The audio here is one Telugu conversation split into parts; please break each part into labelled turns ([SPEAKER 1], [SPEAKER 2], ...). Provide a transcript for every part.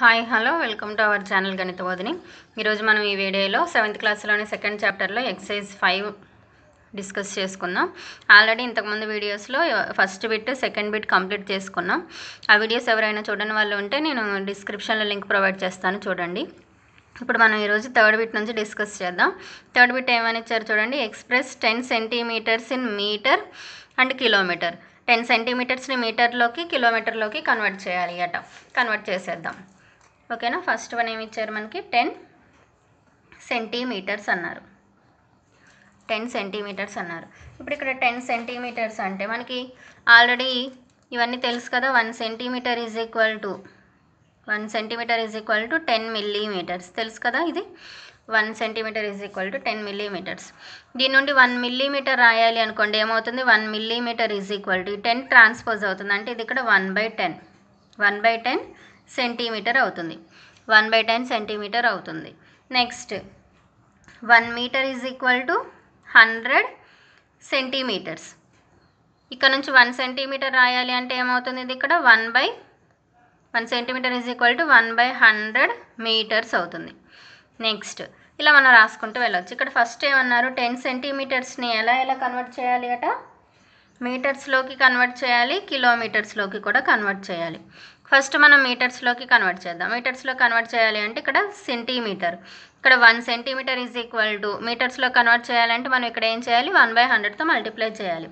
[SPEAKER 1] hi hello welcome to our channel Ganita Bodhini ఈరోజు మనం ఈ వీడియోలో సెవెంత్ క్లాస్లోని సెకండ్ చాప్టర్లో ఎక్సైజ్ ఫైవ్ డిస్కస్ చేసుకుందాం ఆల్రెడీ ఇంతకుముందు వీడియోస్లో first bit second bit complete చేసుకున్నాం ఆ వీడియోస్ ఎవరైనా చూడని వాళ్ళు ఉంటే నేను డిస్క్రిప్షన్లో లింక్ ప్రొవైడ్ చేస్తాను చూడండి ఇప్పుడు మనం ఈరోజు థర్డ్ బిట్ నుంచి డిస్కస్ చేద్దాం థర్డ్ బిట్ ఏమని ఇచ్చారు చూడండి express ten centimetres in metre and kilometre టెన్ సెంటీమీటర్స్ని మీటర్లోకి కిలోమీటర్లోకి కన్వర్ట్ చేయాలి అట కన్వర్ట్ చేసేద్దాం ఓకేనా ఫస్ట్ వన్ ఏమి ఇచ్చారు మనకి టెన్ సెంటీమీటర్స్ అన్నారు టెన్ సెంటీమీటర్స్ అన్నారు ఇప్పుడు ఇక్కడ టెన్ సెంటీమీటర్స్ అంటే మనకి ఆల్రెడీ ఇవన్నీ తెలుసు కదా one centimetre is equal to one centimetre is equal to ten millimetres తెలుసు కదా ఇది one centimetre is equal to ten millimetres దీని నుండి వన్ మిల్లీమీటర్ రాయాలి అనుకోండి ఏమవుతుంది one millimetre is equal to ten transpose అవుతుంది అంటే ఇది ఇక్కడ one by ten one by ten centimetre అవుతుంది వన్ బై టెన్ సెంటీమీటర్ అవుతుంది next one metre is equal to hundred centimetres ఇక్కడ నుంచి వన్ సెంటీమీటర్ రాయాలి అంటే ఏమవుతుంది ఇది ఇక్కడ one by one centimetre is equal to one by hundred metres అవుతుంది నెక్స్ట్ ఇలా మనం రాసుకుంటూ వెళ్ళవచ్చు ఇక్కడ ఫస్ట్ ఏమన్నారు టెన్ సెంటీమీటర్స్ని ఎలా ఎలా కన్వర్ట్ చేయాలి అట మీటర్స్లోకి కన్వర్ట్ చేయాలి కిలోమీటర్స్లోకి కూడా కన్వర్ట్ చేయాలి ఫస్ట్ మనం మీటర్స్లోకి కన్వర్ట్ చేద్దాం మీటర్స్లో కన్వర్ట్ చేయాలి అంటే ఇక్కడ సెంటీమీటర్ ఇక్కడ one centimetre is equal to మీటర్స్లో కన్వర్ట్ చేయాలంటే మనం ఇక్కడ ఏం చేయాలి వన్ బై హండ్రెడ్తో మల్టిప్లై చేయాలి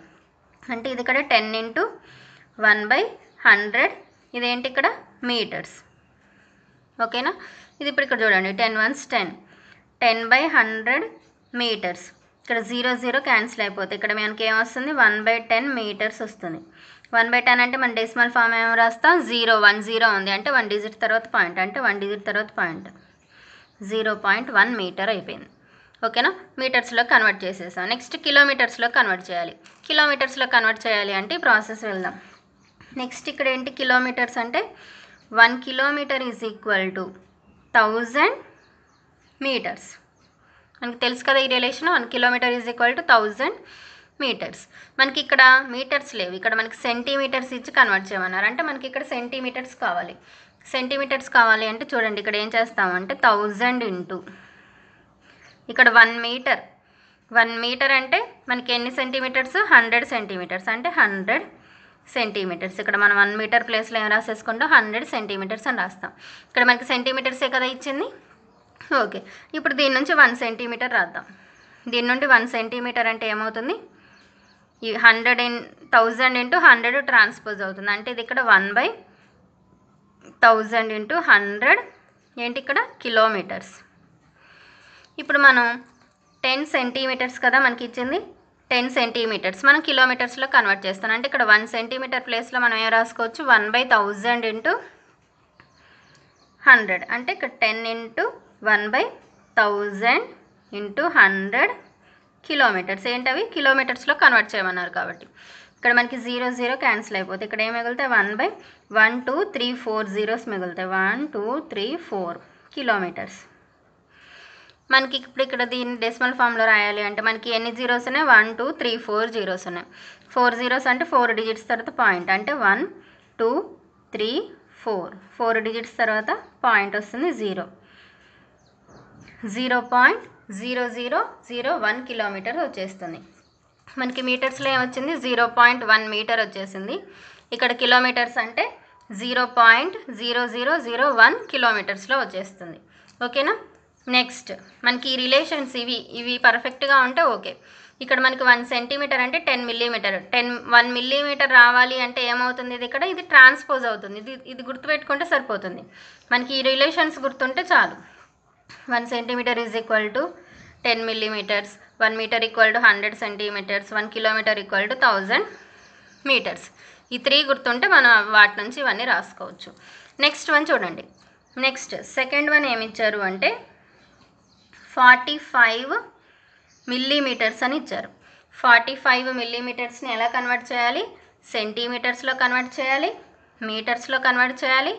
[SPEAKER 1] అంటే ఇది ఇక్కడ ten into one by hundred ఇదేంటి ఇక్కడ మీటర్స్ ఓకేనా ఇది ఇప్పుడు ఇక్కడ చూడండి ten ones ten ten by hundred metres ఇక్కడ జీరో జీరో క్యాన్సిల్ అయిపోతుంది ఇక్కడ మనకి ఏమొస్తుంది వన్ బై టెన్ మీటర్స్ వస్తుంది వన్ బై టెన్ అంటే మన డెసిమల్ ఫామ్ ఏమో రాస్తాం జీరో వన్ జీరో ఉంది అంటే వన్ డిజిట్ తర్వాత పాయింట్ అంటే వన్ డిజిట్ తర్వాత point zero point one metre అయిపోయింది ఓకేనా మీటర్స్లో కన్వర్ట్ చేసేసాం నెక్స్ట్ కిలోమీటర్స్లో కన్వర్ట్ చేయాలి కిలోమీటర్స్లో కన్వర్ట్ చేయాలి అంటే ఈ ప్రాసెస్ వెళ్దాం నెక్స్ట్ ఇక్కడ ఏంటి కిలోమీటర్స్ అంటే one kilometre is equal to thousand metres మనకు తెలుసు కదా ఈ relation one kilometre is equal to thousand metres మనకి ఇక్కడ మీటర్స్ లేవు ఇక్కడ మనకి సెంటీమీటర్స్ ఇచ్చి కన్వర్ట్ చేయమన్నారు అంటే మనకి ఇక్కడ సెంటీమీటర్స్ కావాలి సెంటీమీటర్స్ కావాలి అంటే చూడండి ఇక్కడ ఏం చేస్తామంటే థౌజండ్ ఇంటూ ఇక్కడ వన్ మీటర్ వన్ మీటర్ అంటే మనకి ఎన్ని సెంటీమీటర్స్ హండ్రెడ్ సెంటీమీటర్స్ అంటే హండ్రెడ్ సెంటీమీటర్స్ ఇక్కడ మనం వన్ మీటర్ ప్లేస్లో ఏం రాసేసుకుంటాం హండ్రెడ్ సెంటీమీటర్స్ అని రాస్తాం ఇక్కడ మనకి సెంటీమీటర్సే కదా ఇచ్చింది ఓకే ఇప్పుడు దీని నుంచి వన్ సెంటీమీటర్ రాద్దాం దీని నుండి వన్ సెంటీమీటర్ అంటే ఏమవుతుంది ఈ hundred in thousand into hundred transpose అవుతుంది అంటే ఇది ఇక్కడ one by thousand into hundred ఏంటి ఇక్కడ కిలోమీటర్స్ ఇప్పుడు మనం టెన్ సెంటీమీటర్స్ కదా మనకి ఇచ్చింది టెన్ సెంటీమీటర్స్ మనం కిలోమీటర్స్లో కన్వర్ట్ చేస్తాం అంటే ఇక్కడ వన్ సెంటీమీటర్ ప్లేస్లో మనం ఏం రాసుకోవచ్చు one by thousand into hundred అంటే ఇక్కడ ten into one by thousand into hundred kilometres ఏంటవి కిలోమీటర్స్లో కన్వర్ట్ చేయమన్నారు కాబట్టి ఇక్కడ మనకి జీరో జీరో క్యాన్సిల్ అయిపోతుంది ఇక్కడ ఏం మిగులుతాయి one by one two three four zeros మిగులుతాయి one two three four kilometres మనకి ఇప్పుడు ఇక్కడ దీన్ని డెసిమల్ ఫామ్లో రాయాలి అంటే మనకి ఎన్ని జీరోస్ ఉన్నాయి one two three four zeros ఉన్నాయి ఫోర్ జీరోస్ అంటే ఫోర్ డిజిట్స్ తర్వాత పాయింట్ అంటే one two three four four digits తర్వాత పాయింట్ వస్తుంది zero zero point zero zero zero one kilometre వచ్చేస్తుంది మనకి మీటర్స్లో ఏమొచ్చింది జీరో పాయింట్ వన్ మీటర్ వచ్చేసింది ఇక్కడ కిలోమీటర్స్ అంటే zero point zero zero zero one కిలోమీటర్స్లో వచ్చేస్తుంది ఓకేనా నెక్స్ట్ మనకి ఈ రిలేషన్స్ ఇవి ఇవి పర్ఫెక్ట్గా ఉంటే ఓకే ఇక్కడ మనకి వన్ సెంటీమీటర్ అంటే ten millimetre ten one millimetre రావాలి అంటే ఏమవుతుంది ఇది ఇక్కడ ఇది ట్రాన్స్పోజ్ అవుతుంది ఇది ఇది గుర్తుపెట్టుకుంటే సరిపోతుంది మనకి ఈ రిలేషన్స్ గుర్తుంటే చాలు one centimetre is equal to ten millimetres one metre equal to hundred centimetres one kilometre equal to thousand metres ఈ త్రీ గుర్తుంటే మనం వాటి నుంచి ఇవన్నీ రాసుకోవచ్చు నెక్స్ట్ వన్ చూడండి నెక్స్ట్ సెకండ్ వన్ ఏమి ఇచ్చారు అంటే ఫార్టీ ఫైవ్ మిల్లీమీటర్స్ అని ఇచ్చారు ఫార్టీ ఫైవ్ మిల్లీమీటర్స్ని ఎలా కన్వర్ట్ చేయాలి సెంటీమీటర్స్లో కన్వర్ట్ చేయాలి మీటర్స్లో కన్వర్ట్ చేయాలి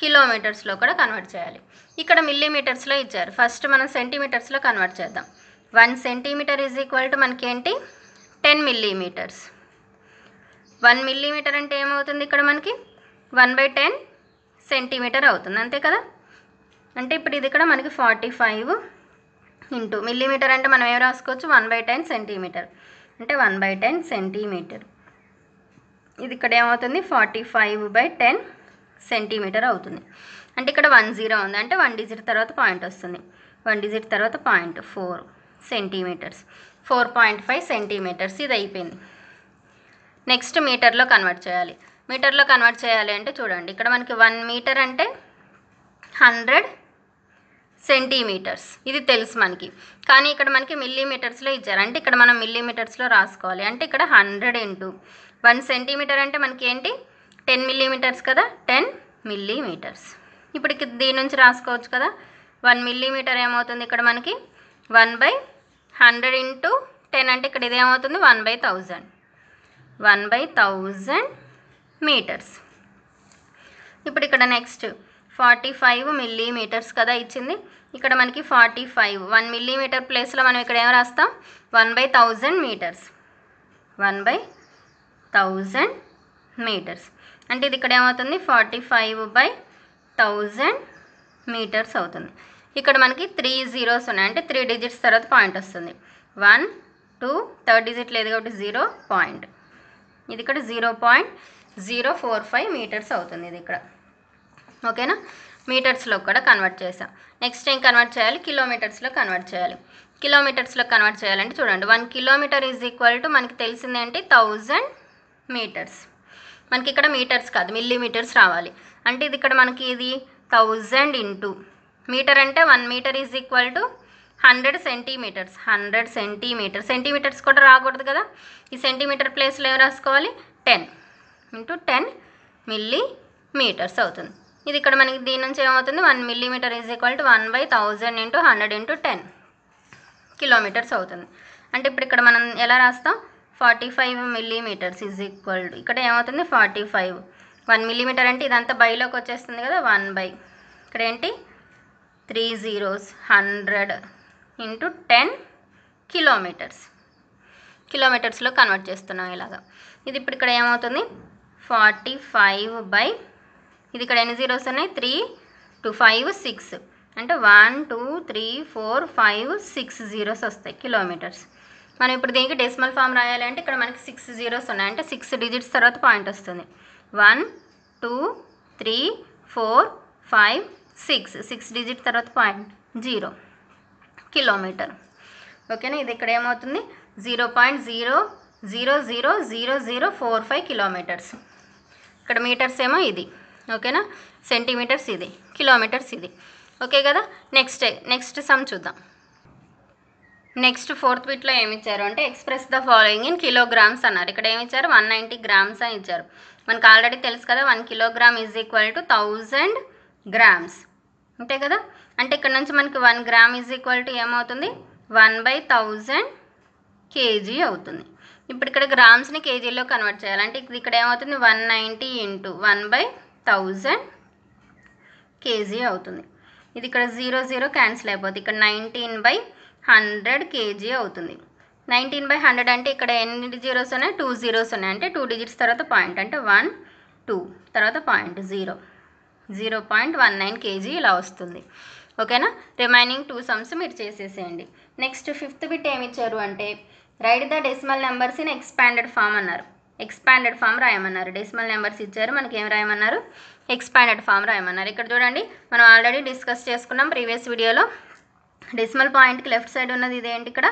[SPEAKER 1] కిలోమీటర్స్లో కూడా కన్వర్ట్ చేయాలి ఇక్కడ మిల్లీమీటర్స్లో ఇచ్చారు ఫస్ట్ మనం సెంటీమీటర్స్లో కన్వర్ట్ చేద్దాం one centimetre is equal to ఏంటి టెన్ మిల్లీమీటర్స్ వన్ మిల్లీమీటర్ అంటే ఏమవుతుంది ఇక్కడ మనకి వన్ బై టెన్ సెంటీమీటర్ అవుతుంది అంతే కదా అంటే ఇప్పుడు ఇది ఇక్కడ మనకి ఫార్టీ ఫైవ్ ఇంటూ మిల్లీమీటర్ అంటే మనం ఏం రాసుకోవచ్చు వన్ బై టెన్ సెంటీమీటర్ అంటే వన్ బై టెన్ సెంటీమీటర్ ఇది ఇక్కడ ఏమవుతుంది forty five by ten centimetre అవుతుంది అంటే ఇక్కడ వన్ జీరో ఉంది అంటే వన్ డిజిట్ తర్వాత పాయింట్ వస్తుంది వన్ డిజిట్ తర్వాత point four centimetres four point five centimetres ఇది అయిపోయింది నెక్స్ట్ మీటర్లో కన్వర్ట్ చేయాలి మీటర్లో కన్వర్ట్ చేయాలి అంటే చూడండి ఇక్కడ మనకి వన్ మీటర్ అంటే హండ్రెడ్ సెంటీమీటర్స్ ఇది తెలుసు మనకి కానీ ఇక్కడ మనకి మిల్లీమీటర్స్లో ఇచ్చారు అంటే ఇక్కడ మనం మిల్లీమీటర్స్లో రాసుకోవాలి అంటే ఇక్కడ హండ్రెడ్ ఇంటూ వన్ సెంటీమీటర్ అంటే మనకి ఏంటి టెన్ మిల్లీమీటర్స్ కదా టెన్ మిల్లీమీటర్స్ ఇప్పటికి దీని నుంచి రాసుకోవచ్చు కదా వన్ మిల్లీమీటర్ ఏమవుతుంది ఇక్కడ మనకి one by hundred into ten అంటే ఇక్కడ ఇదేమవుతుంది one by thousand one by thousand metres ఇప్పుడు ఇక్కడ నెక్స్ట్ ఫార్టీ ఫైవ్ మిల్లీమీటర్స్ కదా ఇచ్చింది ఇక్కడ మనకి ఫార్టీ ఫైవ్ వన్ మిల్లీమీటర్ ప్లేస్లో మనం ఇక్కడ ఏమి రాస్తాం one by thousand metres one by thousand metres అంటే ఇది ఇక్కడ ఏమవుతుంది forty five by thousand metres అవుతుంది ఇక్కడ మనకి త్రీ జీరోస్ ఉన్నాయి అంటే త్రీ డిజిట్స్ తర్వాత పాయింట్ వస్తుంది వన్ టూ థర్డ్ డిజిట్ లేదు కాబట్టి జీరో పాయింట్ ఇది ఇక్కడ zero point zero four five metres అవుతుంది ఇది ఇక్కడ ఓకేనా మీటర్స్లో కూడా కన్వర్ట్ చేసాం నెక్స్ట్ ఏం కన్వర్ట్ చేయాలి కిలోమీటర్స్లో కన్వర్ట్ చేయాలి కిలోమీటర్స్లో కన్వర్ట్ చేయాలంటే చూడండి one kilometre is equal to మనకి తెలిసిందేంటి థౌజండ్ మీటర్స్ మనకి ఇక్కడ మీటర్స్ కాదు మిల్లీమీటర్స్ రావాలి అంటే ఇది ఇక్కడ మనకి ఇది థౌజండ్ ఇంటూ మీటర్ అంటే one metre is equal to hundred centimetres hundred centimetre centimetres కూడా రాకూడదు కదా ఈ సెంటీమీటర్ ప్లేస్లో ఏమి రాసుకోవాలి ten into ten millimetres అవుతుంది ఇది ఇక్కడ మనకి దీని నుంచి ఏమవుతుంది one millimetre is equal to one by thousand into hundred into ten kilometres అవుతుంది అంటే ఇప్పుడు ఇక్కడ మనం ఎలా రాస్తాం forty five millimetres is equal ఇక్కడ ఏమవుతుంది ఫార్టీ ఫైవ్ వన్ మిల్లీమీటర్ అంటే ఇదంతా బైలోకి వచ్చేస్తుంది కదా వన్ బై ఇక్కడ ఏంటి three zeros hundred into ten kilometres కిలోమీటర్స్లో కన్వర్ట్ చేస్తున్నాం ఇలాగా ఇది ఇప్పుడు ఇక్కడ ఏమవుతుంది ఫార్టీ ఫైవ్ బై ఇది ఇక్కడ ఎన్ని జీరోస్ ఉన్నాయి త్రీ టు ఫైవ్ సిక్స్ అంటే one two three four five six zeros వస్తాయి కిలోమీటర్స్ మనం ఇప్పుడు దీనికి డెసిమల్ ఫామ్ రాయాలి అంటే ఇక్కడ మనకి సిక్స్ జీరోస్ ఉన్నాయి అంటే సిక్స్ డిజిట్స్ తర్వాత పాయింట్ వస్తుంది one two three four five six six digit తర్వాత పాయింట్ జీరో కిలోమీటర్ ఓకేనా ఇది ఇక్కడ ఏమవుతుంది zero point zero zero zero zero zero four five kilometres ఇక్కడ మీటర్స్ ఏమో ఇది ఓకేనా సెంటీమీటర్స్ ఇది కిలోమీటర్స్ ఇది ఓకే కదా నెక్స్ట్ నెక్స్ట్ సమ్ చూద్దాం నెక్స్ట్ ఫోర్త్ బిట్లో ఏమి ఇచ్చారు అంటే express the following in kilograms అన్నారు ఇక్కడ ఏమి ఇచ్చారు వన్ నైంటీ గ్రామ్స్ అని ఇచ్చారు మనకు ఆల్రెడీ తెలుసు కదా one kilogram is equal to thousand grams అంతే కదా అంటే ఇక్కడ నుంచి మనకి one gram is equal to ఏమవుతుంది వన్ బై థౌజండ్ కేజీ అవుతుంది ఇప్పుడు ఇక్కడ గ్రామ్స్ని కేజీలో కన్వర్ట్ చేయాలి అంటే ఇది ఇక్కడ ఏమవుతుంది one ninety into one by thousand kg అవుతుంది ఇది ఇక్కడ జీరో జీరో క్యాన్సిల్ అయిపోతుంది ఇక్కడ నైన్టీన్ బై హండ్రెడ్ కేజీ అవుతుంది నైన్టీన్ బై హండ్రెడ్ అంటే ఇక్కడ ఎన్ని జీరోస్ ఉన్నాయి టూ జీరోస్ ఉన్నాయి అంటే టూ డిజిట్స్ తర్వాత పాయింట్ అంటే వన్ టూ తర్వాత point zero zero point one nine kg ఇలా వస్తుంది ఓకేనా రిమైనింగ్ టూ సమ్స్ మీరు చేసేసేయండి నెక్స్ట్ ఫిఫ్త్ బిట్ ఏమి ఇచ్చారు అంటే write the decimal numbers in expanded form అన్నారు ఎక్స్పాండెడ్ ఫామ్ రాయమన్నారు డెసిమల్ నెంబర్స్ ఇచ్చారు మనకి ఏం రాయమన్నారు ఎక్స్పాండెడ్ ఫామ్ రాయమన్నారు ఇక్కడ చూడండి మనం ఆల్రెడీ డిస్కస్ చేసుకున్నాం ప్రీవియస్ వీడియోలో డెసిమల్ పాయింట్కి లెఫ్ట్ సైడ్ ఉన్నది ఇదేంటి ఇక్కడ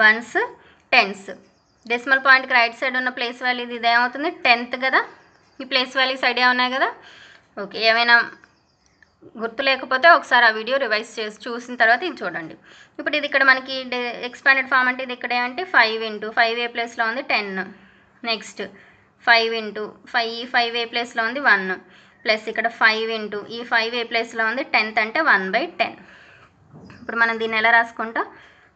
[SPEAKER 1] వన్స్ టెన్స్ డెసిమల్ పాయింట్కి రైట్ సైడ్ ఉన్న ప్లేస్ వాల్యూ ఇది ఇదేమవుతుంది టెన్త్ కదా ఈ ప్లేస్ వాల్యూస్ ఐడియా ఉన్నాయి కదా ఓకే ఏమైనా గుర్తు లేకపోతే ఒకసారి ఆ వీడియో రివైజ్ చేసి చూసిన తర్వాత ఇది చూడండి ఇప్పుడు ఇది ఇక్కడ మనకి ఎక్స్పాండెడ్ ఫామ్ అంటే ఇది ఇక్కడ అంటే ఫైవ్ ఇంటూ ఫైవ్ ఏ ప్లేస్లో ఉంది ten next five into five ఈ ఫైవ్ ఏ ప్లేస్లో ఉంది వన్ ప్లస్ ఇక్కడ ఫైవ్ ఇంటూ ఈ ఫైవ్ ఏ ప్లేస్లో ఉంది టెన్త్ అంటే వన్ బై టెన్ ఇప్పుడు మనం దీన్ని ఎలా రాసుకుంటాం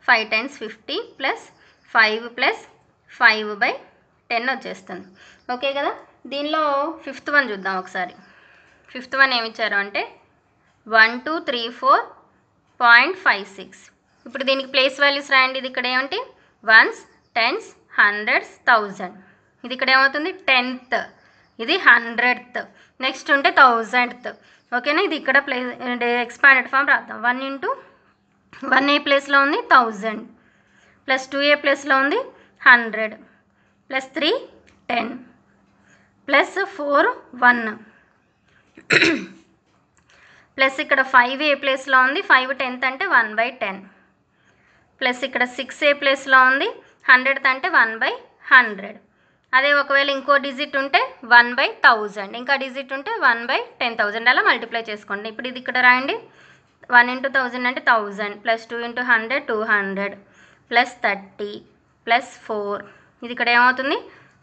[SPEAKER 1] five times fifty plus five plus five by ten వచ్చేస్తుంది ఓకే కదా దీనిలో ఫిఫ్త్ వన్ చూద్దాం ఒకసారి ఫిఫ్త్ వన్ ఇచ్చారు అంటే one two three four point five six ఇప్పుడు దీనికి ప్లేస్ వాల్యూస్ రాయండి ఇది ఇక్కడ ఏమిటి వన్స్ టెన్స్ హండ్రెడ్స్ థౌజండ్ ఇది ఇక్కడ ఏమవుతుంది టెన్త్ ఇది హండ్రెడ్త్ నెక్స్ట్ ఉంటే థౌజండ్త్ ఓకేనా ఇది ఇక్కడ ప్లేస్ ఎక్స్పాండెడ్ ఫామ్ రాద్దాం వన్ ఇంటూ వన్ ఏ ప్లేస్లో ఉంది థౌజండ్ ప్లస్ టూ ఏ ప్లేస్లో ఉంది hundred plus three ten plus four one plus ఇక్కడ ఫైవ్ ఏ ప్లేస్లో ఉంది ఫైవ్ టెన్త్ అంటే వన్ బై టెన్ ప్లస్ ఇక్కడ సిక్స్ ఏ ప్లేస్లో ఉంది హండ్రెడ్ అంటే వన్ బై హండ్రెడ్ అదే ఒకవేళ ఇంకో డిజిట్ ఉంటే వన్ బై థౌజండ్ ఇంకా డిజిట్ ఉంటే వన్ బై టెన్ థౌజండ్ అలా మల్టిప్లై చేసుకోండి ఇప్పుడు ఇది ఇక్కడ రాయండి వన్ ఇంటూ థౌజండ్ అంటే thousand plus two into hundred two hundred plus thirty plus four ఇది ఇక్కడ ఏమవుతుంది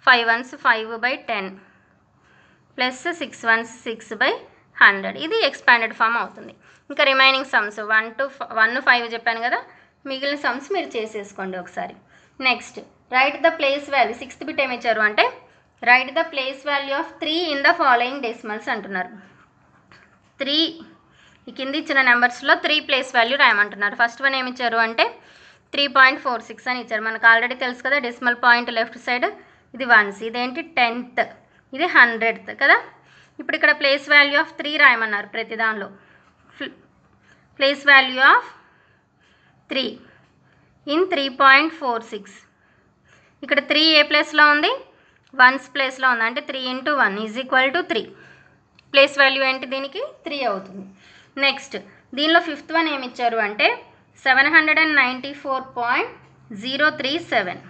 [SPEAKER 1] five ones five by ten plus six ones six by hundred ఇది ఎక్స్పాండెడ్ ఫామ్ అవుతుంది ఇంకా remaining sums one to one five చెప్పాను కదా మిగిలిన సమ్స్ మీరు చేసేసుకోండి ఒకసారి next right the place value sixth bit ఏమి ఇచ్చారు అంటే write the place value of three in the following decimals అంటున్నారు త్రీ ఈ కింద ఇచ్చిన నెంబర్స్లో త్రీ ప్లేస్ వాల్యూ రాయమంటున్నారు ఫస్ట్ వన్ ఏమి ఇచ్చారు అంటే త్రీ పాయింట్ ఫోర్ సిక్స్ అని ఇచ్చారు మనకు ఆల్రెడీ తెలుసు కదా డెసిమల్ పాయింట్ లెఫ్ట్ సైడ్ ఇది వన్స్ ఇదేంటి టెన్త్ ఇది హండ్రెడ్త్ కదా ఇప్పుడు ఇక్కడ ప్లేస్ వాల్యూ ఆఫ్ త్రీ రాయమన్నారు ప్రతి దానిలో place value of three in three point four six ఇక్కడ త్రీ ఏ ప్లేస్లో ఉంది వన్స్ ప్లేస్లో ఉంది అంటే three into one is equal to three place value ఏంటి దీనికి త్రీ అవుతుంది నెక్స్ట్ దీనిలో ఫిఫ్త్ వన్ ఏమి ఇచ్చారు అంటే seven hundred and ninety four point zero three seven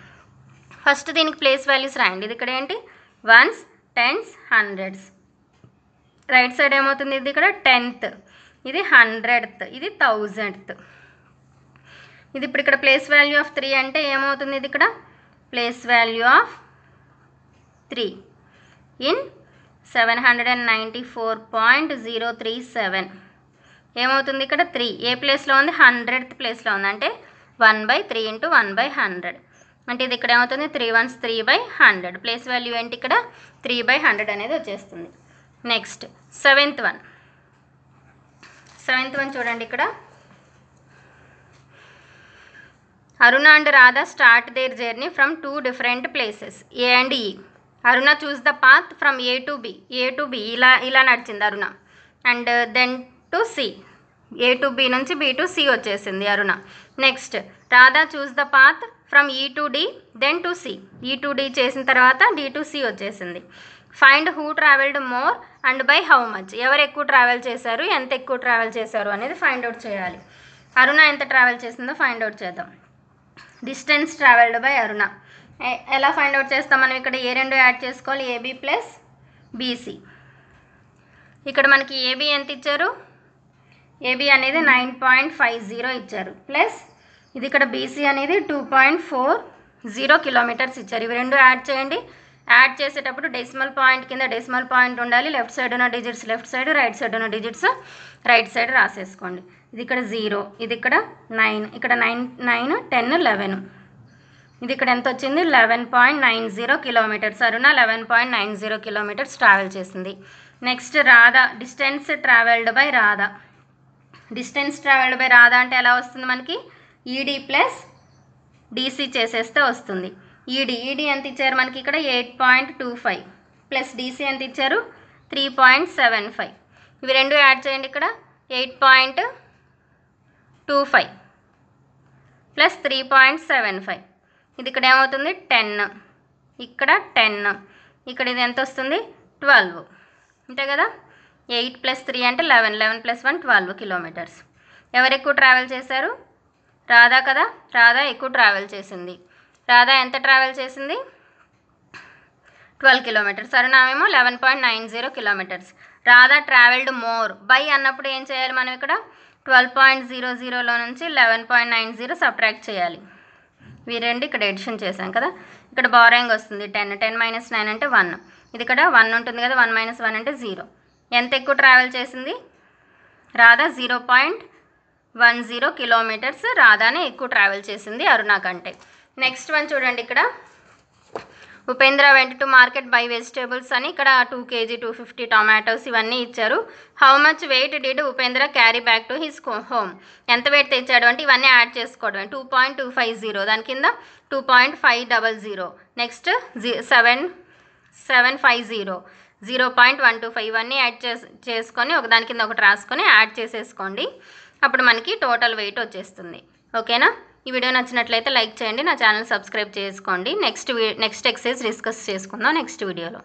[SPEAKER 1] first దీనికి ప్లేస్ వాల్యూస్ రాయండి ఇది ఇక్కడ ఏంటి ones tens hundreds right side ఏమవుతుంది ఇది ఇక్కడ టెన్త్ ఇది హండ్రెడ్త్ ఇది థౌజండ్త్ ఇది ఇప్పుడు ఇక్కడ ప్లేస్ వాల్యూ ఆఫ్ త్రీ అంటే ఏమవుతుంది ఇది ఇక్కడ place value of three in seven hundred and ninety four point zero three seven ఏమవుతుంది ఇక్కడ త్రీ ఏ ప్లేస్లో ఉంది హండ్రెడ్ ప్లేస్లో ఉంది అంటే one by three into one by hundred అంటే ఇది ఇక్కడ ఏమవుతుంది three ones three by hundred place value ఏంటి ఇక్కడ త్రీ బై హండ్రెడ్ అనేది వచ్చేస్తుంది next seventh one seventh one చూడండి ఇక్కడ Aruna and Radha start their journey from two different places A and E Aruna choose the path from A to B A to B ఇలా ఇలా నడిచింది Aruna and then to C A to B నుంచి బి టు సి వచ్చేసింది Aruna next Radha choose the path from E to D then to C E to D చేసిన తర్వాత డి టు సి వచ్చేసింది find who travelled more and by how much ఎవరు ఎక్కువ ట్రావెల్ చేశారు ఎంత ఎక్కువ ట్రావెల్ చేశారు అనేది ఫైండ్ అవుట్ చేయాలి అరుణ ఎంత ట్రావెల్ చేసిందో ఫైండ్ అవుట్ చేద్దాం డిస్టెన్స్ ట్రావెల్డ్ బై అరుణ ఎలా ఫైండ్ అవుట్ చేస్తాం మనం ఇక్కడ ఏ రెండు యాడ్ చేసుకోవాలి ఏబీ ప్లస్ బీసీ ఇక్కడ మనకి ఏబీ ఎంత ఇచ్చారు ఏబి అనేది నైన్ పాయింట్ ఫైవ్ జీరో ఇచ్చారు ప్లస్ ఇది ఇక్కడ బీసీ అనేది two point four zero kilometres ఇచ్చారు ఇవి రెండు యాడ్ చేయండి యాడ్ చేసేటప్పుడు డెసిమల్ పాయింట్ కింద డెసిమల్ పాయింట్ ఉండాలి లెఫ్ట్ సైడ్ ఉన్న digits left side right side ఉన్న డిజిట్స్ రైట్ సైడ్ రాసేసుకోండి ఇది ఇక్కడ జీరో ఇది ఇక్కడ నైన్ ఇక్కడ నైన్ నైన్ టెన్ లెవెన్ ఇది ఇక్కడ ఎంత వచ్చింది eleven point nine zero kilometres Aruna eleven point nine zero kilometres travel చేసింది next Radha distance travelled by Radha distance travelled by Radha అంటే ఎలా వస్తుంది మనకి ఈడీ ప్లస్ డీసీ చేసేస్తే వస్తుంది ఈడీ e ఈడీ e ఎంత ఇచ్చారు మనకి ఇక్కడ eight point two five plus DC ఎంత ఇచ్చారు త్రీ పాయింట్ సెవెన్ ఫైవ్ ఇవి రెండు యాడ్ చేయండి ఇక్కడ eight point two five plus three point seven five ఇది ఇక్కడ ఏమవుతుంది టెన్ ఇక్కడ టెన్ ఇక్కడ ఇది ఎంత వస్తుంది ట్వెల్వ్ అంతే కదా ఎయిట్ ప్లస్ త్రీ అంటే eleven eleven plus one twelve kilometres ఎవరు ఎక్కువ ట్రావెల్ చేశారు రాధా కదా రాధా ఎక్కువ ట్రావెల్ చేసింది రాధా ఎంత ట్రావెల్ చేసింది ట్వెల్వ్ కిలోమీటర్స్ అరుణామేమో eleven point nine zero kilometres Radha travelled more by అన్నప్పుడు ఏం చేయాలి మనం ఇక్కడ ట్వెల్వ్ పాయింట్ జీరో జీరోలో నుంచి eleven point nine zero subtract చేయాలి వీరండి రెండు ఇక్కడ ఎడిషన్ చేశాం కదా ఇక్కడ బోరింగ్ వస్తుంది టెన్ టెన్ మైనస్ నైన్ అంటే వన్ ఇది ఇక్కడ వన్ ఉంటుంది కదా వన్ మైనస్ వన్ అంటే జీరో ఎంత ఎక్కువ ట్రావెల్ చేసింది Radha zero point one zero kilometres రాధానే ఎక్కువ ట్రావెల్ చేసింది అరుణ కంటే నెక్స్ట్ వన్ చూడండి ఇక్కడ Upendra went to market by vegetables అని ఇక్కడ two kg two fifty tomatoes ఇవన్నీ ఇచ్చారు how much weight did Upendra carry back to his home ఎంత వెయిట్ తెచ్చాడు అంటే ఇవన్నీ యాడ్ చేసుకోవడం two point two five zero దాని కింద two point five double zero next జీ seven seven five zero zero point one two five అన్నీ యాడ్ చేసి చేసుకొని ఒకదాని కింద ఒకటి రాసుకొని యాడ్ చేసేసుకోండి అప్పుడు మనకి టోటల్ వెయిట్ వచ్చేస్తుంది ఓకేనా ఈ వీడియో నచ్చినట్లయితే లైక్ చేయండి నా ఛానల్ సబ్స్క్రైబ్ చేసుకోండి నెక్స్ట్ నెక్స్ట్ ఎక్సైజ్ డిస్కస్ చేసుకుందాం నెక్స్ట్ వీడియోలో